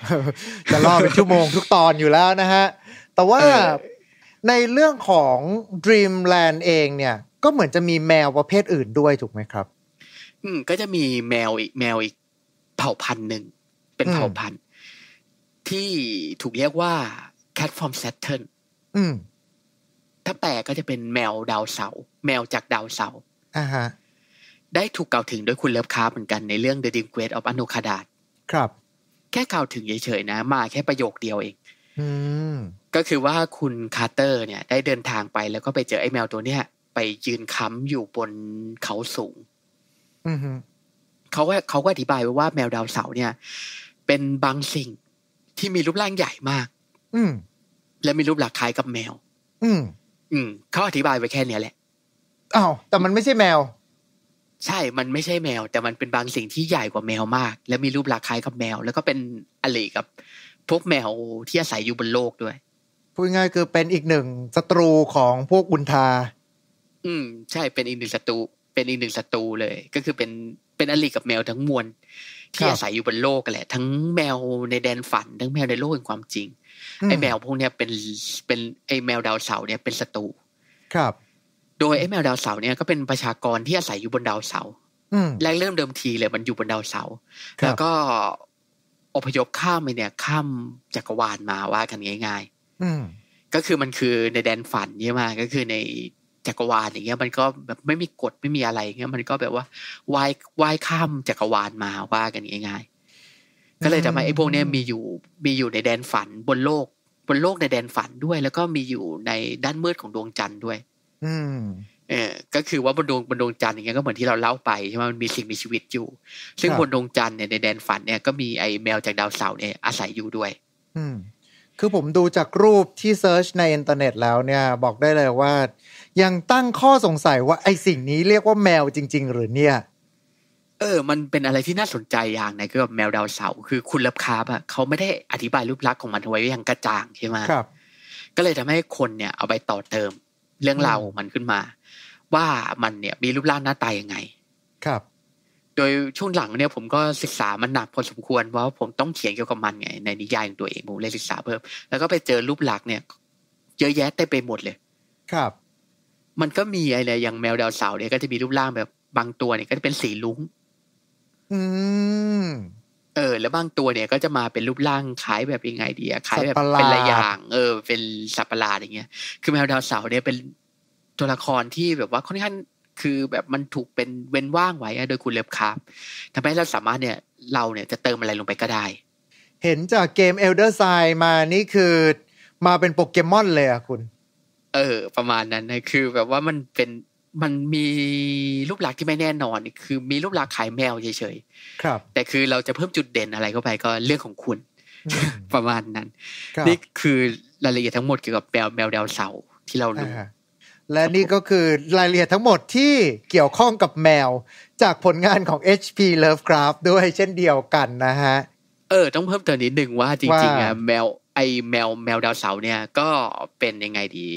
Speaker 1: จะรอเป็นชั่วโมงทุกตอนอยู่แล้วนะฮะ แต่ว่าในเรื่องของ Dreamland เองเนี่ย ก็เหมือนจะมีแมวประเภทอื่นด้วยถูกไหมครับ
Speaker 2: อืมก็จะมีแมวอีกแมวอีกเผ่าพันธุ์หนึ่ง เป็นเผ่าพันธุ์ที่ถูกเรียกว่าแคทฟอร์มเซตเทิลถ้าแปลก็จะเป็นแมวดาวเสา แมวจากดาวเสาได้ถูกกล่าวถึงโดยคุณเลิฟคาร์เหมือนกันในเรื่อง The d i n g r e s t of a n u k a d a t ครับแค่กล่าวถึงเฉยๆนะ มาแค่ประโยคเดียวเองก็คือว่าคุณคาร์เตอร์ เนี่ย ได้เดินทางไปแล้วก็ไปเจอไอ้แมวตัวเนี้ย ไปยืนค้ำอยู่บนเขาสูงเขาก็เขาก็อธิบายไว้ว่าแมวดาวเสาเนี่ย เป็นบางสิ่งที่มีรูปร่างใหญ่มาก อืและมีรูปลักษณ์คล้ายกับแมว อืมอืมเขาอธิบายไว้แค่เนี้ยแหละอ้าวแต่มันไม่ใช่แมว ใช่มันไม่ใช่แมว แต่มันเป็นบางสิ่งที่ใหญ่กว่าแมวมาก และมีรูปลักษณ์คล้ายกับแมว แล้วก็เป็นอะไรกับพวกแมวที่อาศัยอยู่บนโลกด้วย
Speaker 1: พูดง่ายคือเป็นอีกหนึ่งศัตรูของพวกอุนทา
Speaker 2: อืมใช่เป็นอีกหนึ่งศัตรูเป็นอีกหนึ่งศัตรูเลยก็คือเป็นเป็นอลิกับแมวทั้งมวลที่อาศัยอยู่บนโลกกันแหละ ทั้งแมวในแดนฝัน ทั้งแมวในโลกแห่งความจริงไอ้แมวพวกเนี้ยเป็นเป็นไอ้แมวดาวเสาเนี่ยเป็นศัตรูครับ โดยไอ้แมวดาวเสาเนี่ยก็เป็นประชากรที่อาศัยอยู่บนดาวเสาแรกเริ่มเดิมทีเลยมันอยู่บนดาวเสา แล้วก็อพยพข้ามไปเนี่ยข้ามจักรวาลมาว่า กันง่าย ๆ อืก็คือมันคือในแดนฝันใช่ไหมก็คือในจักรวาลอย่างเงี้ยมันก็แบบไม่มีกฎไม่มีอะไรเงี้ย มันก็แบบว่าว่ายว่ายข้ามจักรวาลมาว่ากันง่ายๆก็เลยทำให้ไอ้พวกเนี้ยมีอยู่มีอยู่ในแดนฝัน บนโลกบนโลกในแดนฝันด้วย แล้วก็มีอยู่ในด้านมืดของดวงจันทร์ด้วย อืม เออก็คือว่าบนดวงบนดวงจันทร์อย่างเงี้ยก็เหมือนที่เราเล่าไปใช่ไหมมันมีสิ่งมีชีวิตอยู่ ซึ่งบนดวงจันทร์เนี่ยในแดนฝันเนี่ยก็มีไอ้แมวจากดาวเสาร์เนี่ยอาศัยอยู่ด้วย
Speaker 3: อื
Speaker 1: ม คือผมดูจากรูปที่เซิร์ชในอินเทอร์เน็ตแล้วเนี่ยบอกได้เลยว่ายังตั้งข้อสงสัยว่าไอสิ่งนี้เรียกว่าแมวจริง ๆ หรือเนี่ย
Speaker 2: เออ มันเป็นอะไรที่น่าสนใจอย่างนะคือแบบแมวดาวเสา คือคุณลับคาบอ่ะเขาไม่ได้อธิบายรูปลักษณ์ของมันไว้อย่างกระจ่าง ใช่ไหมครับ ก็เลยทำให้คนเนี่ยเอาไปต่อเติมเรื่องราวมันขึ้นมา ว่ามันเนี่ยมีรูปร่างหน้าตายังไง ครับ โดยช่วงหลังเนี่ยผมก็ศึกษามันหนักพอสมควรเพราะผมต้องเขียนเกี่ยวกับมันไง ในนิยายของตัวเองผมเลยศึกษาเพิ่มแล้วก็ไปเจอรูปลักษณ์เนี่ยเยอะแยะเต็มไปหมดเลย ครับมันก็มีอะไรอย่างแมวดาวเสาเนี่ยก็จะมีรูปร่างแบบบางตัวเนี่ยก็จะเป็นสีลุ้ง
Speaker 3: อืม
Speaker 2: เออ แล้วบางตัวเนี่ย ก็จะมาเป็นรูปร่างคล้ายแบบยังไงดีอะคล้ายแบบเป็นระย่างเออ เป็นสัปปะหลาดอย่างเงี้ยคือแมวดาวเสาเนี่ยเป็นตัวละครที่แบบว่าค่อนข้างคือแบบมันถูกเป็นเว้นว่างไว้โดยคุณเล็บครับทำให้เราสามารถเนี่ย เราเนี่ยจะเติมอะไรลงไปก็ได้
Speaker 1: เห็นจากเกม Elder Sign มานี่คือมาเป็นโปเกมอนเลยอะคุณ
Speaker 2: เออประมาณนั้นนะคือแบบว่ามันเป็นมันมีรูปลักษณ์ที่ไม่แน่นอนคือมีรูปลักษณ์ขายแมวเฉยๆครับ แต่คือเราจะเพิ่มจุดเด่นอะไรเข้าไปก็เรื่องของคุณประมาณนั้นนี่คือรายละเอียดทั้งหมดเกี่ยวกับแมวแมวดาวเสาที่เรารู้
Speaker 1: และนี่ก็คือรายละเอียดทั้งหมดที่เกี่ยวข้องกับแมวจากผลงานของ HP Lovecraft ด้วยเช่นเดียวกันนะฮะ
Speaker 2: เออ ต้องเพิ่มเติมนิดหนึ่งว่าจริงๆอะแมวไอแมวแมวดาวเสาเนี่ยก็เป็นยังไงดี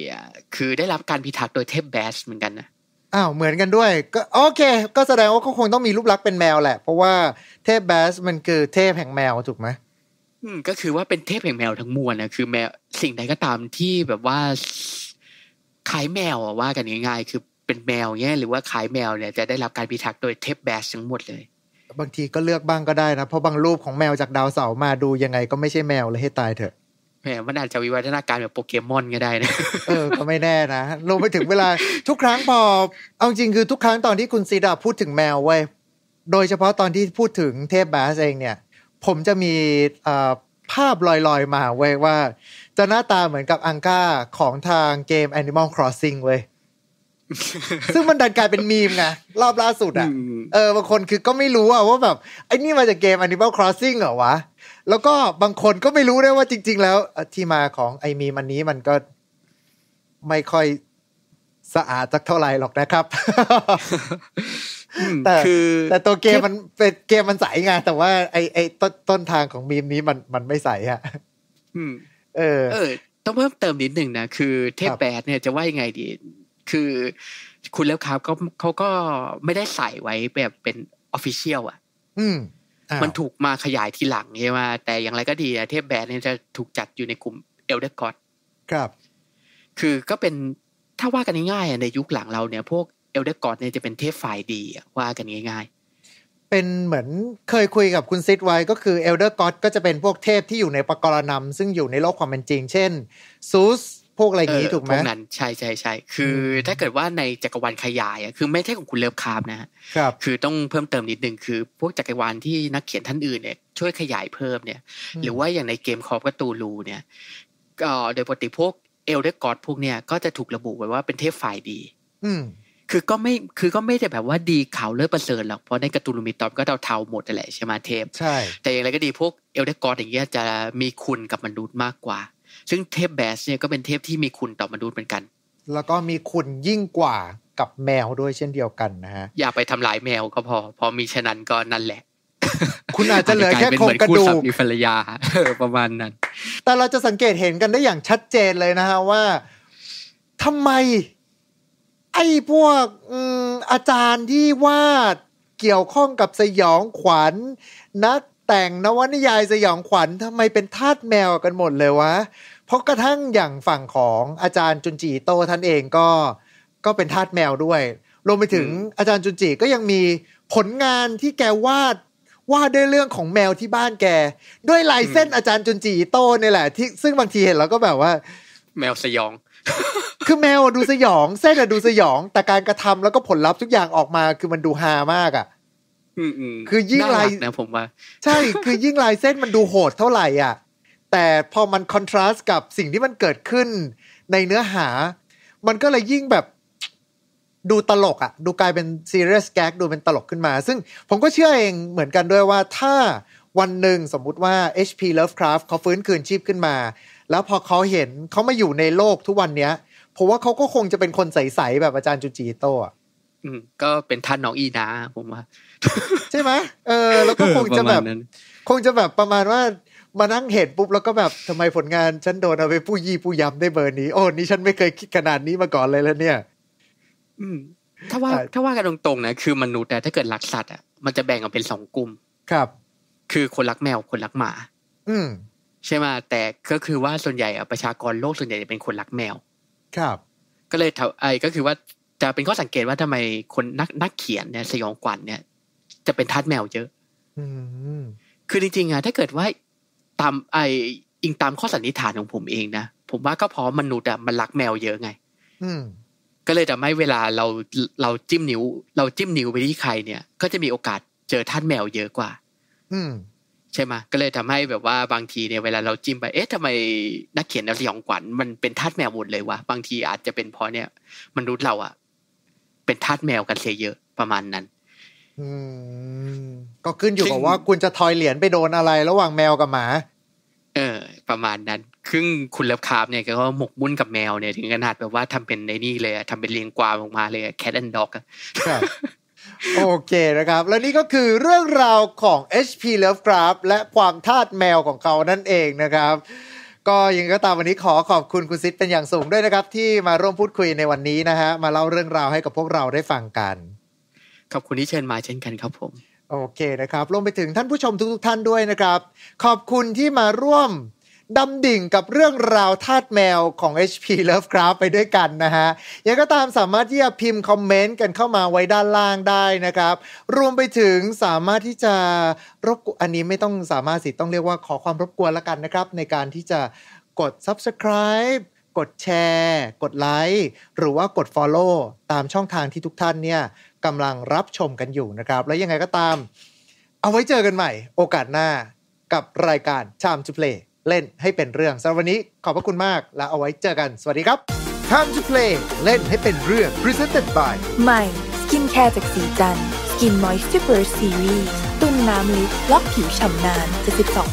Speaker 2: คือได้รับการพิทักษ์โดยเทพแบสเหมือนกันนะ
Speaker 1: อ้าว เหมือนกันด้วย ก็โอเค ก็แสดงว่าก็คงต้องมีรูปลักษณ์เป็นแมวแหละเพราะว่าเทพแบสมันคือเทพแห่งแมวถูกไหม
Speaker 2: อืม ก็คือว่าเป็นเทพแห่งแมวทั้งมวลนะคือแมว สิ่งใดก็ตามที่แบบว่าขายแมวอะว่ากันง่ายๆคือเป็นแมวเนี่ยหรือว่าขายแมวเนี่ยจะได้รับการพิทักษ์โดยเทพแบสทั้งหมดเลย
Speaker 1: บางทีก็เลือกบ้างก็ได้นะ เพราะบางรูปของแมวจากดาวเสาร์มาดูยังไง ก็ไม่ใช่แมวเลยให้ตายเถอะ
Speaker 2: แมมันอาจจะวิวัฒนาการแบบโปเกมอนก็ได้นะ เ
Speaker 1: ออ ก็ไม่แน่นะลงไปถึงเวลาทุกครั้งพอ เอาจริงคือทุกครั้งตอนที่คุณซีดาพูดถึงแมวเว้ย โดยเฉพาะตอนที่พูดถึงเทพบาสเองเนี่ย ผมจะมีภาพลอยๆมาเว้ยว่า จะหน้าตาเหมือนกับอังกาของทางเกม Animal Crossing เว้ย ซึ่งมันดันกลายเป็นมีมไงรอบล่าสุดอ่ะเออบางคนคือก็ไม่รู้อ่ะว่าแบบไอ้นี่มาจากเกม Animal Crossing เหรอวะแล้วก็บางคนก็ไม่รู้ด้วยว่าจริงๆแล้ว ที่มาของไอมีมันนี้มันก็ไม่ค่อยสะอาดสักเท่าไหร่หรอกนะครับแต่คือ แต่ตัวเกมมันเป็นเกมมันใสไงแต่ว่าไอไอต้นต้นทางของมีมนี้มันมันไม่ใสฮะ
Speaker 2: เออเออ ต้องเพิ่มเติมนิดหนึ่งนะ คือเทพแปดเนี่ยจะว่ายังไงดี คือคุณแล้วครับก็เขาก็ไม่ได้ใส่ไว้แบบเป็นออฟฟิเชียล อ่ะ อืมมันถูกมาขยายทีหลังใช่ไหมแต่อย่างไรก็ดีเทพแบดเนี่ยจะถูกจัดอยู่ในกลุ่มเอลเดอร์กอดครับ คือก็เป็นถ้าว่ากันง่ายๆในยุคหลังเราเนี่ย พวกเอลเดอร์กอดเนี่ยจะเป็นเทพฝ่ายดีว่ากันง่าย
Speaker 1: ๆ เป็นเหมือนเคยคุยกับคุณซิดไว้ ก็คือเอลเดอร์กอดก็จะเป็นพวกเทพที่อยู่ในปกรณำซึ่งอยู่ในโลกความเป็นจริงเช่นซูสพวกอะไรอย่างนี้ถูกไหมพวกนั้น
Speaker 2: ใช่ใช่ใช่ คือถ้าเกิดว่าในจักรวาลขยายคือไม่ใช่ของคุณเลิฟคาร์บนะครับ คือต้องเพิ่มเติมนิดนึง คือพวกจักรวาลที่นักเขียนท่านอื่นเนี่ยช่วยขยายเพิ่มเนี่ย หรือว่าอย่างในเกมคอร์ปกตูลูเนี่ยก็โดยปกติพวกเอลเดกอดพวกเนี่ยก็จะถูกระบุไว้ว่าเป็นเทพฝ่ายดี อืคือก็ไม่ คือก็ไม่ได้แบบว่าดีเขาเลิศประเสริฐหรอก เพราะในกระตูลูมิตอมก็เทาๆทาหมดแหละใช่ไหมเทพ ใช่ แต่อย่างไรก็ดีพวกเอลเดกอดอย่างเงี้ยจะมีคุณกับมนุษย์มากกว่าซึ่งเทพแบสเนี่ยก็เป็นเทพที่มีคุณต่อมนุษย์เหมือนกัน
Speaker 1: แล้วก็มีคุณยิ่งกว่ากับแมวด้วยเช่นเดียวกันนะฮะ
Speaker 2: อย่าไปทำลายแมวก็พอ พอมีฉะนั้นก็นั่นแหละ คุณอาจจะเหลือแค่โครงกระดูกมีภรรยาประมาณนั้น
Speaker 1: แต่เราจะสังเกตเห็นกันได้อย่างชัดเจนเลยนะฮะว่าทำไมไอ้พวกอาจารย์ที่วาดเกี่ยวข้องกับสยองขวัญนักแต่งนวนิยายสยองขวัญทำไมเป็นทาสแมวกันหมดเลยวะเพราะกระทั่งอย่างฝั่งของอาจารย์จุนจีโตท่านเองก็ก็เป็นทาสแมวด้วยรวมไปถึงอาจารย์จุนจีก็ยังมีผลงานที่แกวาดวาดด้วยเรื่องของแมวที่บ้านแกด้วยลายเส้นอาจารย์จุนจีโตเนี่ยแหละที่ซึ่งบางทีเห็นเราก็แบบว่า แมวสยอง คือแมวดูสยอง เส้นอะดูสยอง แต่การกระทำแล้วก็ผลลัพธ์ทุกอย่างออกมา คือมันดูฮามากอ่ะ
Speaker 2: คือยิ่งลายนะ ผมว่า
Speaker 1: ใช่คือยิ่งลายเส้นมันดูโหดเท่าไหร่อ่ะแต่พอมันคอนทราสต์กับสิ่งที่มันเกิดขึ้นในเนื้อหา มันก็เลยยิ่งแบบดูตลกอะดูกลายเป็นซีเรียสแก๊ก ดูเป็นตลกขึ้นมา ซึ่งผมก็เชื่อเองเหมือนกันด้วยว่าถ้าวันหนึ่งสมมุติว่า HP Lovecraft เขาฟื้นคืนชีพขึ้นมา แล้วพอเขาเห็นเขามาอยู่ในโลกทุกวันเนี้ยผมว่าเขาก็คงจะเป็นคนใสๆแบบอาจารย์จูจีโตะ
Speaker 2: อืมก็เป็นท่านน้องอีนะผมว่า
Speaker 1: ใช่ไหมเออ
Speaker 2: แล้วก็คงจะแบบ
Speaker 1: คงจะแบบประมาณว่ามานั่งเห็นปุ๊บ แล้วก็แบบทำไมผลงานฉันโดนเอาไปผู้ยี่ผู้ยำได้เบอร์นี้ โอ้ นี่ฉันไม่เคยคิดขนาดนี้มาก่อนเลยแล้วเนี่ย
Speaker 2: อืม ถ้าว่าถ้าว่ากันตรงๆนะ คือมนุษย์แต่ถ้าเกิดรักสัตว์อ่ะมันจะแบ่งออกเป็นสองกลุ่มครับ คือคนรักแมวคนรักหมา อืม ใช่ไหมแต่ก็คือว่าส่วนใหญ่ประชากรโลกส่วนใหญ่จะเป็นคนรักแมว ครับ ก็เลยไอ้ก็คือว่าจะเป็นข้อสังเกตว่าทำไมคนนักนักเขียนเนี่ยสยองกวัญเนี่ยจะเป็นทัดแมวเยอะอืมคือจริงๆอ่ะถ้าเกิดว่าตามไออิงตามข้อสันนิษฐานของผมเองนะ ผมว่าก็เพราะมนุษย์อะมันรักแมวเยอะไง อืก็เลยทำให้เวลาเราเราจิ้มนิ้ว เราจิ้มนิ้วไปที่ใครเนี่ย ก็จะมีโอกาสเจอท่านแมวเยอะกว่า อืใช่ไหมก็เลยทำให้แบบว่าบางทีเนี่ย เวลาเราจิ้มไปเอ๊ะทำไมนักเขียนนักสยองขวัญมันเป็นทาสแมวหมดเลยวะบางทีอาจจะเป็นเพราะเนี่ยมนุษย์เราอะเป็นทาสแมวกันเสียเยอะประมาณนั้น
Speaker 1: ก็ขึ้นอยู่กับว่าคุณจะทอยเหรียญไปโดนอะไรระหว่างแมวกับหมา
Speaker 2: เออ ประมาณนั้น ครึ่งคุณเล็บคาบเนี่ยก็หมกมุ่นกับแมวเนี่ย ถึงขนาดแบบว่าทำเป็นในนี่เลยทำเป็นเลี้ยงกวางออกมาเลยแคทแอนด์ด็อก
Speaker 1: โอเคนะครับ และนี่ก็คือเรื่องราวของ HP Lovecraft และความทาตแมวของเขานั่นเองนะครับ ก็ยังก็ตามวันนี้ขอขอบคุณคุณซิดเป็นอย่างสูงด้วยนะครับ ที่มาร่วมพูดคุยในวันนี้นะฮะมาเล่าเรื่องราวให้กับพวกเราได้ฟัง
Speaker 2: กันขอบคุณที่เชิญมาเช่นกันครับผม
Speaker 1: โอเคนะครับรวมไปถึงท่านผู้ชมทุกๆท่านด้วยนะครับ ขอบคุณที่มาร่วมดำดิ่งกับเรื่องราวทาตแมวของ HP Lovecraft ไปด้วยกันนะฮะยังก็ตามสามารถที่จะพิมพ์คอมเมนต์กันเข้ามาไว้ด้านล่างได้นะครับรวมไปถึงสามารถที่จะรบกวนอันนี้ไม่ต้องสามารถสิต้องเรียกว่าขอความรบกวนละกันนะครับ ในการที่จะกด subscribe กดแชร์กดไลค์หรือว่ากด follow ตามช่องทางที่ทุกท่านเนี่ยกำลังรับชมกันอยู่นะครับ และยังไงก็ตาม เอาไว้เจอกันใหม่ โอกาสหน้ากับรายการ Time to Play เล่นให้เป็นเรื่องสำหรับวันนี้ ขอบพระคุณมาก และเอาไว้เจอกันสวัสดีครับ Time to Play เล่นให้เป็นเรื่อง Presented by ใหม่
Speaker 3: สกินแคร์จากสีจันสกินมอยส์เจอร์ซีรีส์ตุ้นน้ำลึกล็อกผิวฉ่ำนาน72